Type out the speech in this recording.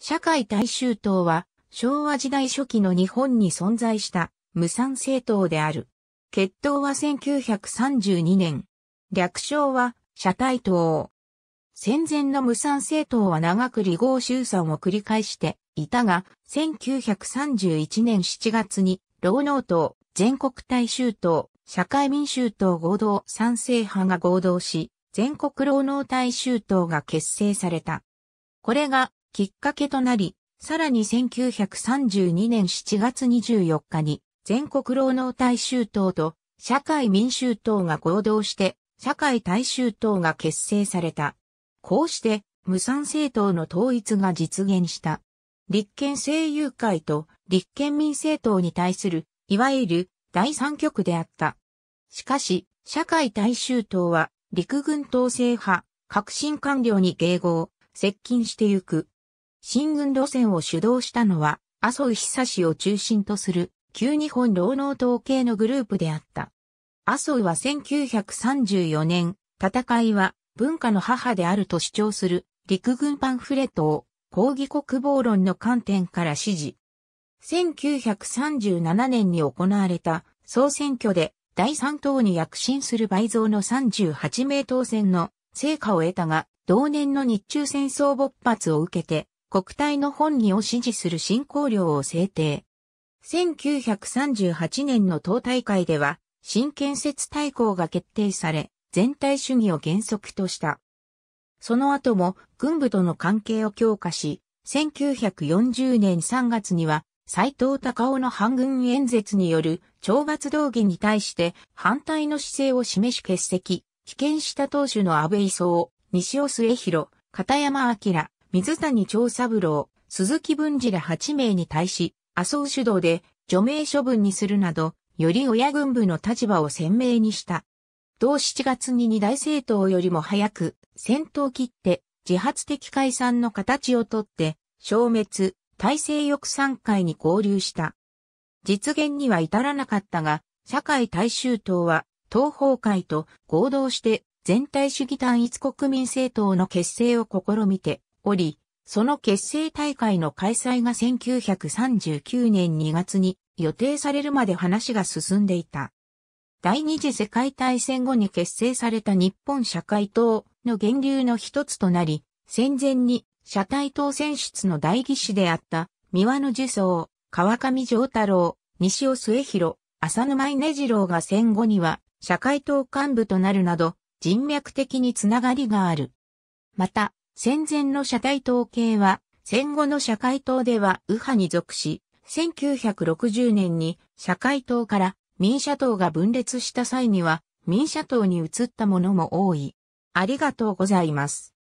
社会大衆党は昭和時代初期の日本に存在した無産政党である。決闘は1932年。略称は社体党。戦前の無産政党は長く離合集散を繰り返していたが、1931年7月に労農党、全国大衆党、社会民衆党合同賛成派が合同し、全国労農大衆党が結成された。これがきっかけとなり、さらに1932年7月24日に全国労農大衆党と社会民衆党が合同して社会大衆党が結成された。こうして無産政党の統一が実現した。立憲政友会と立憲民政党に対する、いわゆる第三極であった。しかし、社会大衆党は陸軍統制派、革新官僚に迎合、接近してゆく。進軍路線を主導したのは、麻生久氏を中心とする、旧日本労農統計のグループであった。麻生は1934年、戦いは文化の母であると主張する陸軍パンフレットを抗議国防論の観点から支持。1937年に行われた総選挙で第3党に躍進する倍増の38名当選の成果を得たが、同年の日中戦争勃発を受けて国体の本義を支持する進行量を制定。1938年の党大会では、新建設大綱が決定され、全体主義を原則とした。その後も軍部との関係を強化し、1940年3月には斎藤隆夫の反軍演説による懲罰動議に対して反対の姿勢を示し欠席、棄権した党首の安倍磯夫、西尾末広、片山明、水谷長三郎、鈴木文治ら8名に対し、麻生主導で除名処分にするなど、より親軍部の立場を鮮明にした。同7月に二大政党よりも早く、戦闘切って、自発的解散の形をとって、消滅、体制翼散会に合流した。実現には至らなかったが、社会大衆党は、東方会と合同して、全体主義単一国民政党の結成を試みて、おり、その結成大会の開催が1939年2月に予定されるまで話が進んでいた。第二次世界大戦後に結成された日本社会党の源流の一つとなり、戦前に社会党選出の代議士であった三輪の樹層、川上丈太郎、西尾末広、浅沼稲次郎が戦後には社会党幹部となるなど人脈的につながりがある。また、戦前の社体統計は、戦後の社会党では右派に属し、1960年に社会党から民社党が分裂した際には民社党に移ったものも多い。ありがとうございます。